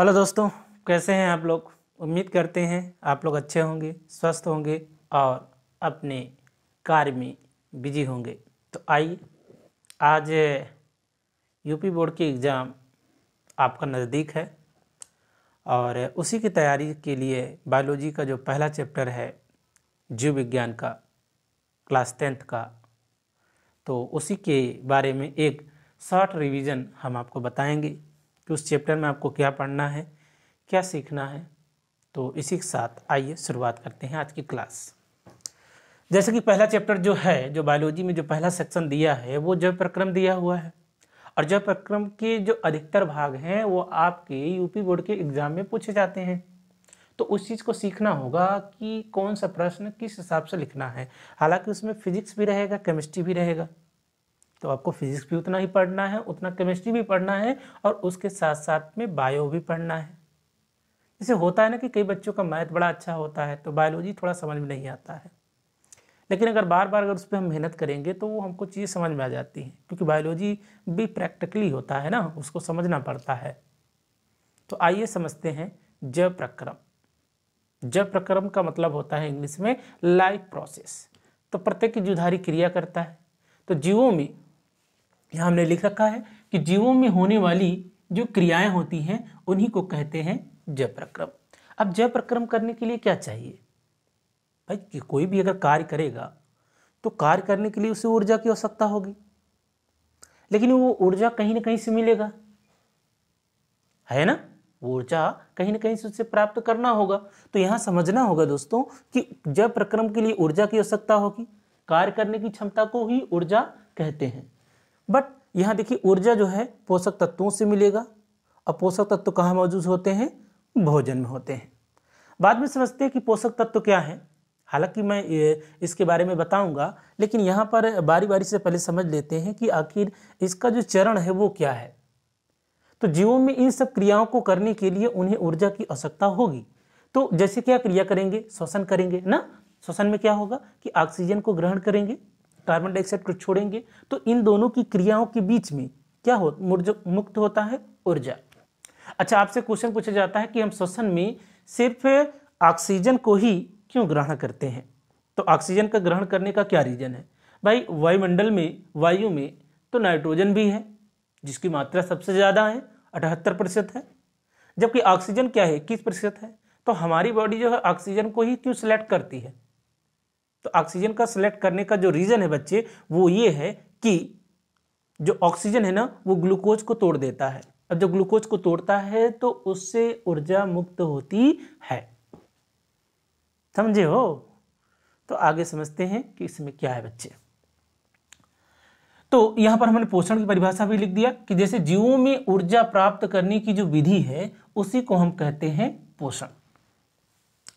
hello दोस्तों कैसे हैं आप लोग उम्मीद करते हैं आप लोग अच्छे होंगे स्वस्थ होंगे और अपने कार्य में बिजी होंगे तो आइए आज यूपी बोर्ड की एग्ज़ाम आपका नज़दीक है और उसी की तैयारी के लिए बायोलॉजी का जो पहला चैप्टर है जीव विज्ञान का क्लास टेंथ का तो उसी के बारे में एक शॉर्ट रिवीजन हम आपको बताएंगे कि उस चैप्टर में आपको क्या पढ़ना है क्या सीखना है तो इसी के साथ आइए शुरुआत करते हैं आज की क्लास जैसे कि पहला चैप्टर जो है जो बायोलॉजी में जो पहला सेक्शन दिया है वो जय प्रक्रम दिया हुआ है और जय प्रक्रम के जो अधिकतर भाग हैं वो आपके यूपी बोर्ड के एग्जाम में पूछे जाते हैं तो उस चीज़ को सीखना होगा कि कौन सा प्रश्न किस हिसाब से लिखना है हालांकि उसमें फिजिक्स भी रहेगा केमिस्ट्री भी रहेगा तो आपको फिजिक्स भी उतना ही पढ़ना है उतना केमिस्ट्री भी पढ़ना है और उसके साथ साथ में बायो भी पढ़ना है जैसे होता है ना कि कई बच्चों का मैथ बड़ा अच्छा होता है तो बायोलॉजी थोड़ा समझ में नहीं आता है लेकिन अगर बार बार अगर उस पर हम मेहनत करेंगे तो वो हमको चीज़ें समझ में आ जाती हैं क्योंकि बायोलॉजी भी प्रैक्टिकली होता है ना उसको समझना पड़ता है तो आइए समझते हैं जय प्रक्रम जय प्रक्रम का मतलब होता है इंग्लिश में लाइफ प्रोसेस तो प्रत्येक की जुधारी क्रिया करता है तो जीवों में यहाँ हमने लिख रखा है कि जीवों में होने वाली जो क्रियाएं होती हैं उन्हीं को कहते हैं जय प्रक्रम अब जय प्रक्रम करने के लिए क्या चाहिए भाई कि कोई भी अगर कार्य करेगा तो कार्य करने के लिए उसे ऊर्जा की आवश्यकता होगी लेकिन वो ऊर्जा कहीं ना कहीं से मिलेगा है ना ऊर्जा कहीं ना कहीं से उसे प्राप्त करना होगा तो यहां समझना होगा दोस्तों कि जब प्रक्रम के लिए ऊर्जा की आवश्यकता होगी कार्य करने की क्षमता को ही ऊर्जा कहते हैं बट यहाँ देखिए ऊर्जा जो है पोषक तत्वों से मिलेगा और पोषक तत्व कहाँ मौजूद होते हैं भोजन में होते हैं बाद में समझते हैं कि पोषक तत्व क्या है हालांकि मैं इसके बारे में बताऊंगा लेकिन यहाँ पर बारी बारी से पहले समझ लेते हैं कि आखिर इसका जो चरण है वो क्या है तो जीवों में इन सब क्रियाओं को करने के लिए उन्हें ऊर्जा की आवश्यकता होगी तो जैसे क्या क्रिया करेंगे श्वसन करेंगे ना श्वसन में क्या होगा कि ऑक्सीजन को ग्रहण करेंगे कार्बन डाइऑक्साइड को छोड़ेंगे तो इन दोनों की क्रियाओं के बीच में क्या हो मुक्त होता है ऊर्जा अच्छा आपसे क्वेश्चन पूछा जाता है कि हम श्वसन में सिर्फ ऑक्सीजन को ही क्यों ग्रहण करते हैं तो ऑक्सीजन का ग्रहण करने का क्या रीजन है भाई वायुमंडल में वायु में तो नाइट्रोजन भी है जिसकी मात्रा सबसे ज़्यादा है अठहत्तर प्रतिशत है जबकि ऑक्सीजन क्या है इक्कीस प्रतिशत है तो हमारी बॉडी जो है ऑक्सीजन को ही क्यों सिलेक्ट करती है तो ऑक्सीजन का सिलेक्ट करने का जो रीज़न है बच्चे वो ये है कि जो ऑक्सीजन है ना वो ग्लूकोज को तोड़ देता है अब जब ग्लूकोज को तोड़ता है तो उससे ऊर्जा मुक्त होती है समझे हो तो आगे समझते हैं कि इसमें क्या है बच्चे तो यहां पर हमने पोषण की परिभाषा भी लिख दिया कि जैसे जीवों में ऊर्जा प्राप्त करने की जो विधि है उसी को हम कहते हैं पोषण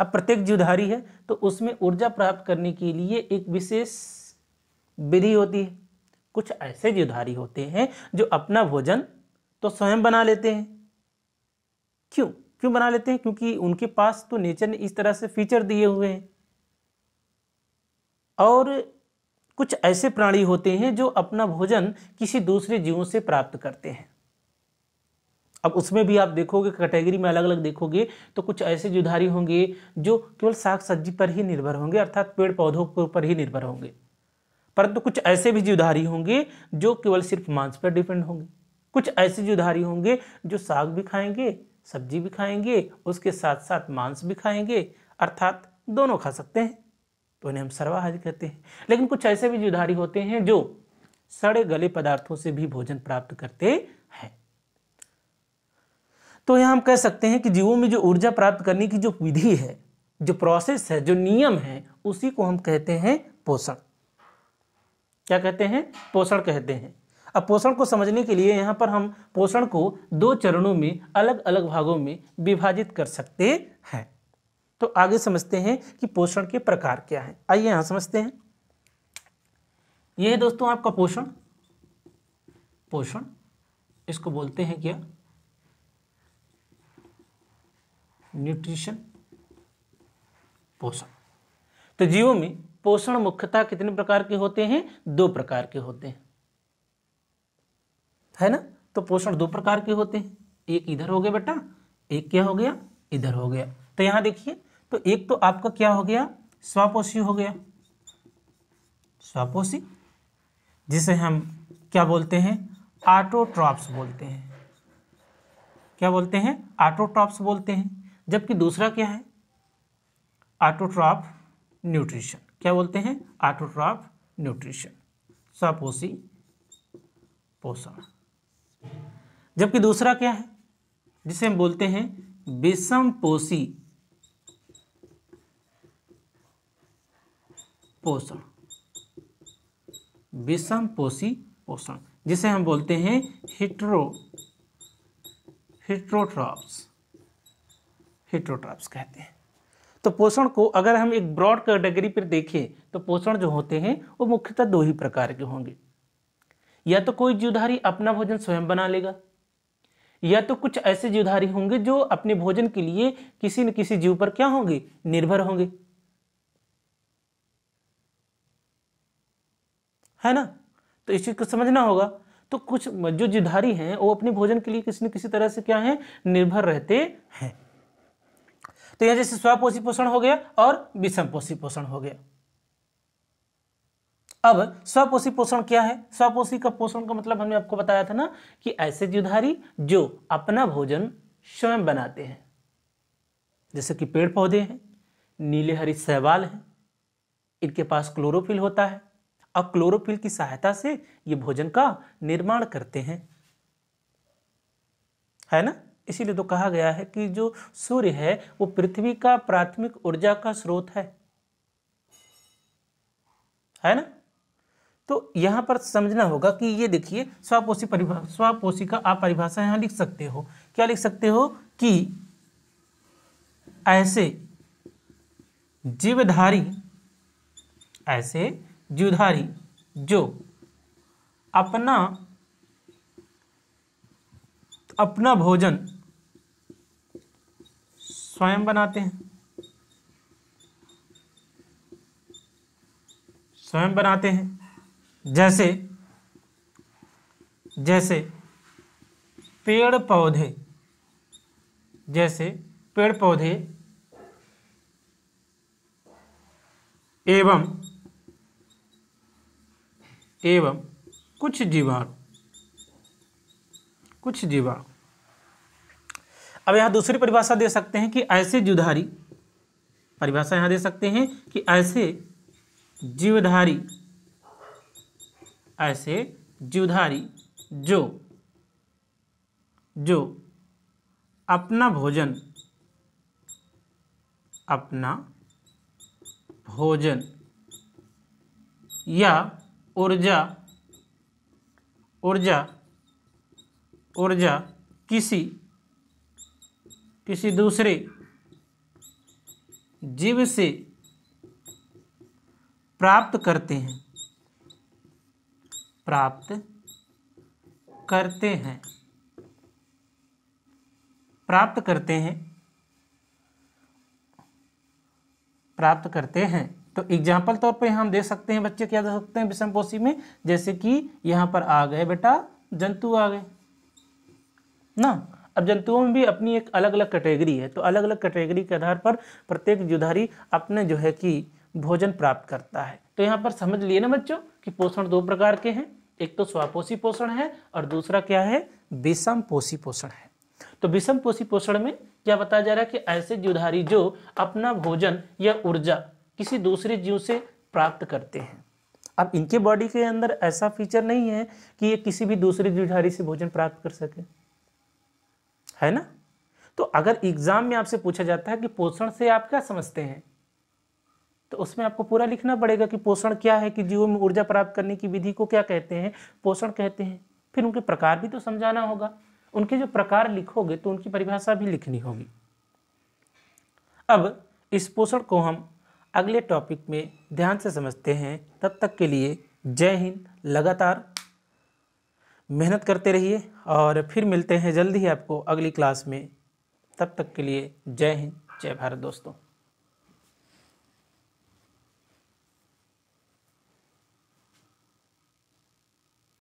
अब प्रत्येक जीवधारी है तो उसमें ऊर्जा प्राप्त करने के लिए एक विशेष विधि होती है कुछ ऐसे जीवधारी होते हैं जो अपना भोजन तो स्वयं बना लेते हैं क्यों क्यों बना लेते हैं क्योंकि उनके पास तो नेचर ने इस तरह से फीचर दिए हुए हैं और कुछ ऐसे प्राणी होते हैं जो अपना भोजन किसी दूसरे जीवों से प्राप्त करते हैं अब उसमें भी आप देखोगे कैटेगरी में अलग अलग देखोगे तो कुछ ऐसे जुधारी होंगे जो केवल साग सब्जी पर ही निर्भर होंगे अर्थात पेड़ पौधों के ऊपर ही निर्भर होंगे परंतु तो कुछ ऐसे भी जुधारी होंगे जो केवल सिर्फ मांस पर डिपेंड होंगे कुछ ऐसे जुधारी होंगे जो साग भी खाएंगे सब्जी भी खाएंगे उसके साथ साथ मांस भी खाएंगे अर्थात दोनों खा सकते हैं तो उन्हें हम सर्वाहार कहते हैं लेकिन कुछ ऐसे भी जुधारी होते हैं जो सड़े गले पदार्थों से भी भोजन प्राप्त करते हैं तो यहाँ हम कह सकते हैं कि जीवों में जो ऊर्जा प्राप्त करने की जो विधि है जो प्रोसेस है जो नियम है उसी को हम कहते हैं पोषण क्या कहते हैं पोषण कहते हैं अब पोषण को समझने के लिए यहाँ पर हम पोषण को दो चरणों में अलग अलग भागों में विभाजित कर सकते हैं तो आगे समझते हैं कि पोषण के प्रकार क्या है आइए यहाँ समझते हैं यह है दोस्तों आपका पोषण पोषण इसको बोलते हैं क्या न्यूट्रिशन पोषण तो जीवों में पोषण मुख्यतः कितने प्रकार के होते हैं दो प्रकार के होते हैं है ना तो पोषण दो प्रकार के होते हैं एक इधर हो गया बेटा एक क्या हो गया इधर हो गया तो यहां देखिए तो एक तो आपका क्या हो गया स्वापोषी हो गया स्वापोषी जिसे हम क्या बोलते हैं ऑटोट्रॉप्स बोलते हैं क्या बोलते हैं ऑटोट्रॉप्स बोलते हैं जबकि दूसरा क्या है आटोट्राफ न्यूट्रिशन क्या बोलते हैं आटोट्रॉप न्यूट्रिशन सापोसी पोषण जबकि दूसरा क्या है जिसे हम बोलते हैं विषम पोषी पोषण विषम पोषी पोषण जिसे हम बोलते हैं हिट्रो हिट्रोट्रॉप्स हेट्रोट्राप्स कहते हैं तो पोषण को अगर हम एक ब्रॉड कैटेगरी पर देखें तो पोषण जो होते हैं वो मुख्यतः दो ही प्रकार के होंगे या तो कोई जीवधारी अपना भोजन स्वयं बना लेगा या तो कुछ ऐसे जीवधारी होंगे जो अपने भोजन के लिए किसी न किसी जीव पर क्या होंगे निर्भर होंगे है ना तो इस चीज को समझना होगा तो कुछ जो जीवधारी हैं वो अपने भोजन के लिए किसी न किसी तरह से क्या है निर्भर रहते हैं तो यह जैसे स्वपोषी पोषण हो गया और विषम पोषी पोषण हो गया अब स्वपोषी पोषण क्या है स्वपोषी का पोषण का मतलब हमने आपको बताया था ना कि ऐसे जीवधारी जो अपना भोजन स्वयं बनाते हैं जैसे कि पेड़ पौधे हैं नीले हरी सहवाल हैं इनके पास क्लोरोफिल होता है और क्लोरोफिल की सहायता से ये भोजन का निर्माण करते हैं है ना इसीलिए तो कहा गया है कि जो सूर्य है वो पृथ्वी का प्राथमिक ऊर्जा का स्रोत है है ना तो यहां पर समझना होगा कि ये देखिए स्वापोषी परिभाषा स्वापोषी का आप परिभाषा यहां लिख सकते हो क्या लिख सकते हो कि ऐसे जीवधारी ऐसे जीवधारी जो अपना अपना भोजन स्वयं बनाते हैं स्वयं बनाते हैं जैसे जैसे पेड़ पौधे जैसे पेड़ पौधे एवं एवं कुछ जीवाणु कुछ जीवा अब यहां दूसरी परिभाषा दे सकते हैं कि ऐसे जीवधारी परिभाषा यहाँ दे सकते हैं कि ऐसे जीवधारी ऐसे जीवधारी जो जो अपना भोजन अपना भोजन या ऊर्जा ऊर्जा ऊर्जा किसी किसी दूसरे जीव से प्राप्त करते हैं प्राप्त करते हैं प्राप्त करते हैं प्राप्त करते हैं तो एग्जाम्पल तौर पे हम दे सकते हैं बच्चे क्या दे सकते हैं विषम पोषी में जैसे कि यहां पर आ गए बेटा जंतु आ गए ना अब जंतुओं में भी अपनी एक अलग अलग कैटेगरी है तो अलग अलग कैटेगरी के आधार पर प्रत्येक जुधारी अपने जो है कि भोजन प्राप्त करता है तो यहाँ पर समझ लिए ना बच्चों कि पोषण दो प्रकार के हैं एक तो स्वापोषी पोषण है और दूसरा क्या है विषम पोषी पोषण है तो विषम पोषी पोषण में क्या बताया जा रहा है कि ऐसे जुधारी जो अपना भोजन या ऊर्जा किसी दूसरे जीव से प्राप्त करते हैं अब इनके बॉडी के अंदर ऐसा फीचर नहीं है कि ये किसी भी दूसरे जुधारी से भोजन प्राप्त कर सके है ना तो अगर एग्जाम में आपसे पूछा जाता है कि पोषण से आप क्या समझते हैं तो उसमें आपको पूरा लिखना पड़ेगा कि पोषण क्या है कि जीवन में ऊर्जा प्राप्त करने की विधि को क्या कहते हैं पोषण कहते हैं फिर उनके प्रकार भी तो समझाना होगा उनके जो प्रकार लिखोगे तो उनकी परिभाषा भी लिखनी होगी अब इस पोषण को हम अगले टॉपिक में ध्यान से समझते हैं तब तक के लिए जय हिंद लगातार मेहनत करते रहिए और फिर मिलते हैं जल्द ही आपको अगली क्लास में तब तक के लिए जय हिंद जय भारत दोस्तों